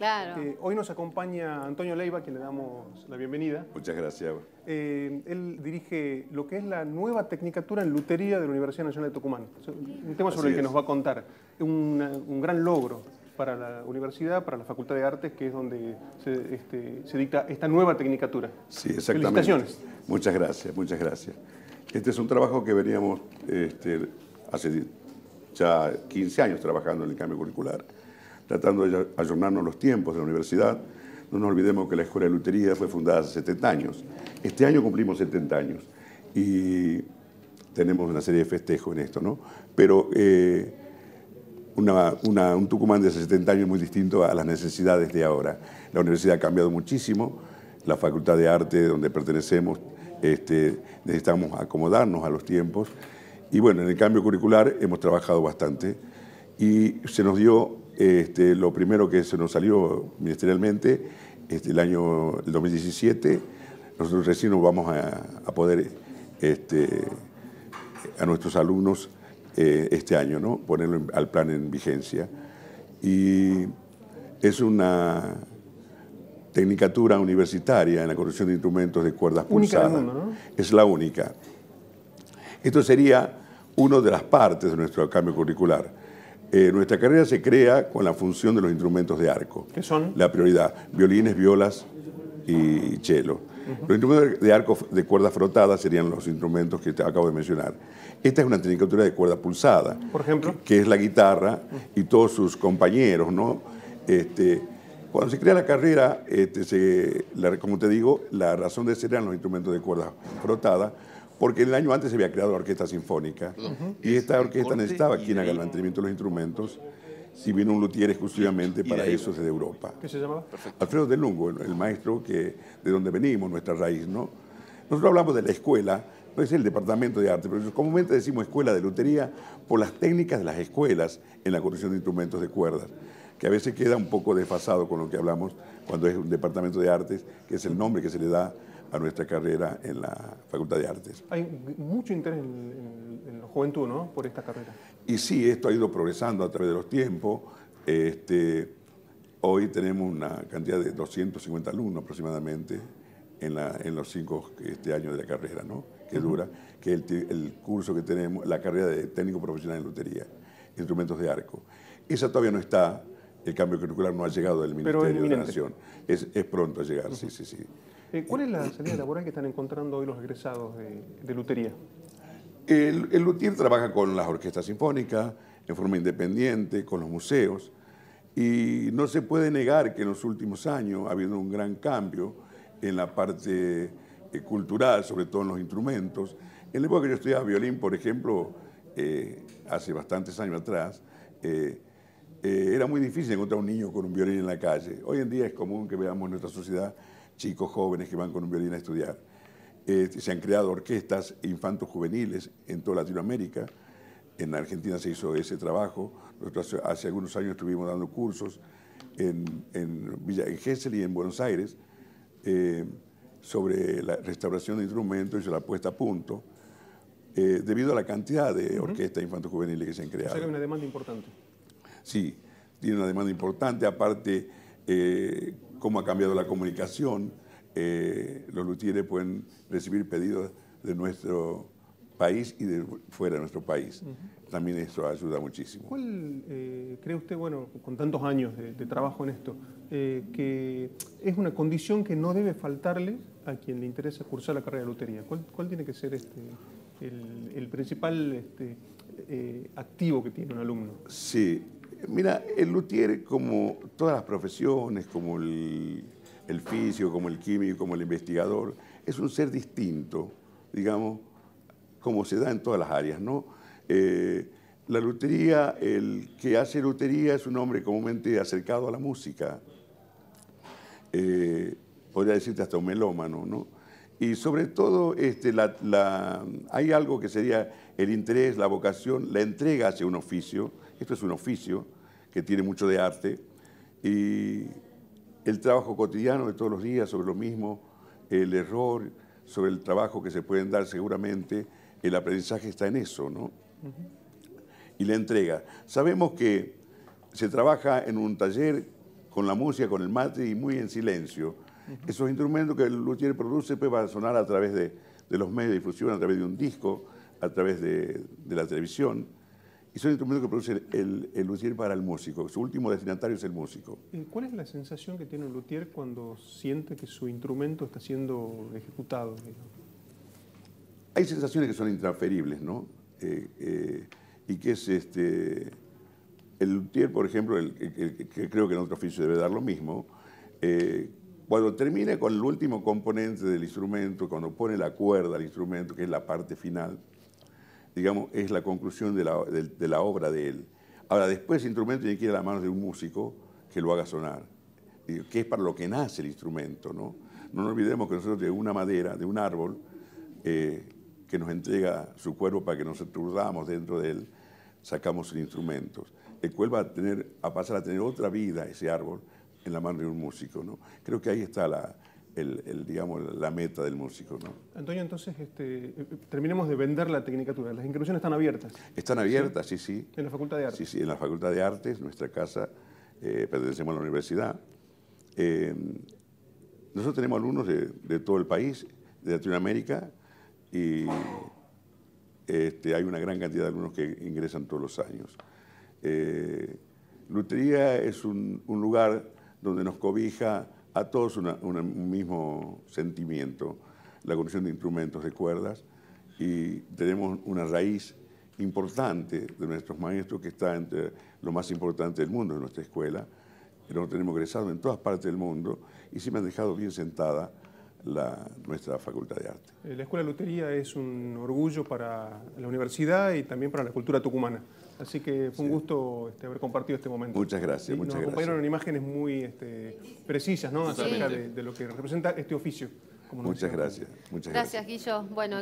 Eh, hoy nos acompaña Antonio Leiva, quien le damos la bienvenida. Muchas gracias. Eh, él dirige lo que es la nueva Tecnicatura en Lutería de la Universidad Nacional de Tucumán. Un tema sobre el que nos va a contar. un gran logro para la universidad, para la Facultad de Artes, que es donde se, este, dicta esta nueva tecnicatura. Sí, exactamente. Felicitaciones. Muchas gracias, muchas gracias. Este es un trabajo que veníamos este, hace ya 15 años trabajando en el cambio curricular tratando de ayornarnos los tiempos de la universidad. No nos olvidemos que la Escuela de Lutería fue fundada hace 70 años. Este año cumplimos 70 años y tenemos una serie de festejos en esto, ¿no? Pero eh, un Tucumán de hace 70 años muy distinto a las necesidades de ahora. La universidad ha cambiado muchísimo, la Facultad de Arte donde pertenecemos este, necesitamos acomodarnos a los tiempos. Y bueno, en el cambio curricular hemos trabajado bastante y se nos dio este, lo primero que se nos salió ministerialmente, este, el año 2017, nosotros recién nos vamos a, poder este, a nuestros alumnos eh, este año, ponerlo al plan en vigencia. Y es una tecnicatura universitaria en la construcción de instrumentos de cuerdas pulsadas. Es la única. Esto sería una de las partes de nuestro cambio curricular eh, nuestra carrera se crea con la función de los instrumentos de arco. ¿Qué son? La prioridad, violines, violas y cello. Los instrumentos de arco de cuerda frotada serían los instrumentos que te acabo de mencionar. Esta es una tecnicatura de cuerda pulsada. Por ejemplo. Que, es la guitarra y todos sus compañeros, ¿no? Este, cuando se crea la carrera, este, como te digo, la razón de ser los instrumentos de cuerda frotada, porque el año antes se había creado la Orquesta Sinfónica y esta orquesta necesitaba quien haga el mantenimiento de los instrumentos si vino un luthier exclusivamente para eso desde Europa. ¿Qué se llamaba? Alfredo de Lungo, el, maestro que, de donde venimos, nuestra raíz, ¿no? Nosotros hablamos de la escuela, no es el departamento de arte, pero comúnmente decimos escuela de lutería por las técnicas de las escuelas en la construcción de instrumentos de cuerdas, que a veces queda un poco desfasado con lo que hablamos cuando es un departamento de artes, que es el nombre que se le da nuestra carrera en la Facultad de Artes. Hay mucho interés en, la juventud, ¿no?, por esta carrera. Y sí, esto ha ido progresando a través de los tiempos. Este, hoy tenemos una cantidad de 250 alumnos aproximadamente en, los cinco este, años de la carrera, ¿no?, que dura, que el, el curso que tenemos, la carrera de técnico profesional en lotería, instrumentos de arco. Esa todavía no está el cambio curricular no ha llegado del Ministerio de la Nación. Es, pronto a llegar, sí, sí, sí. Eh, ¿Cuál es la salida laboral que están encontrando hoy los egresados de, lutería? El, el, trabaja con las orquestas sinfónicas, en forma independiente, con los museos, y no se puede negar que en los últimos años ha habido un gran cambio en la parte eh, cultural, sobre todo en los instrumentos. En la época que yo estudiaba violín, por ejemplo, eh, hace bastantes años atrás, eh, eh, era muy difícil encontrar un niño con un violín en la calle. Hoy en día es común que veamos en nuestra sociedad chicos jóvenes que van con un violín a estudiar. Eh, se han creado orquestas infantos juveniles en toda Latinoamérica. En Argentina se hizo ese trabajo. Nosotros hace, algunos años estuvimos dando cursos en, en Villa y en Buenos Aires eh, sobre la restauración de instrumentos y sobre la puesta a punto. debido a la cantidad de orquestas infantos juveniles que se han creado. una demanda importante sí, tiene una demanda importante, aparte eh, cómo ha cambiado la comunicación, eh, los luthieres pueden recibir pedidos de nuestro país y de fuera de nuestro país. También eso ayuda muchísimo. ¿Cuál eh, cree usted, bueno, con tantos años de, trabajo en esto, que es una condición que no debe faltarle a quien le interesa cursar la carrera de lutería? ¿Cuál, tiene que ser este, el, principal este, activo que tiene un alumno? Sí, Mira, el luthier, como todas las profesiones, como el, el como el químico, como el investigador, es un ser distinto, digamos, como se da en todas las áreas, ¿no? Eh, la lutería, el que hace lutería es un hombre comúnmente acercado a la música, eh, podría decirte hasta un melómano, ¿no? Y sobre todo este, la, hay algo que sería el interés, la vocación, la entrega hacia un oficio, esto es un oficio, que tiene mucho de arte, y el trabajo cotidiano de todos los días sobre lo mismo, el error, sobre el trabajo que se pueden dar seguramente, el aprendizaje está en eso, ¿no? Y la entrega. Sabemos que se trabaja en un taller con la música, con el mate y muy en silencio. Esos instrumentos que Luthier produce pues, van a sonar a través de, los medios de difusión, a través de un disco, a través de la televisión y son instrumentos que produce el, el, luthier para el músico. Su último destinatario es el músico. Eh, ¿Cuál es la sensación que tiene el luthier cuando siente que su instrumento está siendo ejecutado? Hay sensaciones que son intransferibles, ¿no? Eh, eh, y que es este. El luthier, por ejemplo, el, que creo que en otro oficio debe dar lo mismo, cuando termina con el último componente del instrumento, cuando pone la cuerda al instrumento, que es la parte final, digamos, es la conclusión de la, obra de él. Ahora, después el instrumento tiene que ir a las manos de un músico que lo haga sonar, que es para lo que nace el instrumento, ¿no? No nos olvidemos que nosotros de una madera, de un árbol, eh, que nos entrega su cuerpo para que nos aturdamos dentro de él, sacamos el instrumentos. El cual va a, tener, a pasar a tener otra vida, ese árbol, en la mano de un músico, ¿no? Creo que ahí está la, la meta del músico. Antonio, entonces este, eh, terminemos de vender la Tecnicatura. Las inscripciones están abiertas. Están abiertas, sí, sí. En la Facultad de Artes. Sí, sí, en la Facultad de Artes, nuestra casa, eh, pertenecemos a la universidad. Eh, nosotros tenemos alumnos de, todo el país, de Latinoamérica, y este, hay una gran cantidad de alumnos que ingresan todos los años. Lutería es un lugar donde nos cobija a todos un mismo sentimiento, la conexión de instrumentos, de cuerdas, y tenemos una raíz importante de nuestros maestros que está entre lo más importante del mundo en nuestra escuela. lo tenemos egresados en todas partes del mundo y sí me han dejado bien sentada la, nuestra Facultad de Arte. Eh, la Escuela de Lutería es un orgullo para la universidad y también para la cultura tucumana. Así que fue un gusto este, haber compartido este momento. Muchas gracias, Muchas nos acompañaron en imágenes muy este, precisas ¿no? acerca de, lo que representa este oficio. muchas, gracias, muchas gracias, Guillo. Bueno,